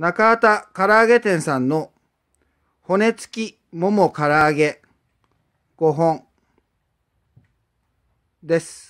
中畑唐揚げ店さんの骨付きもも唐揚げ5本です。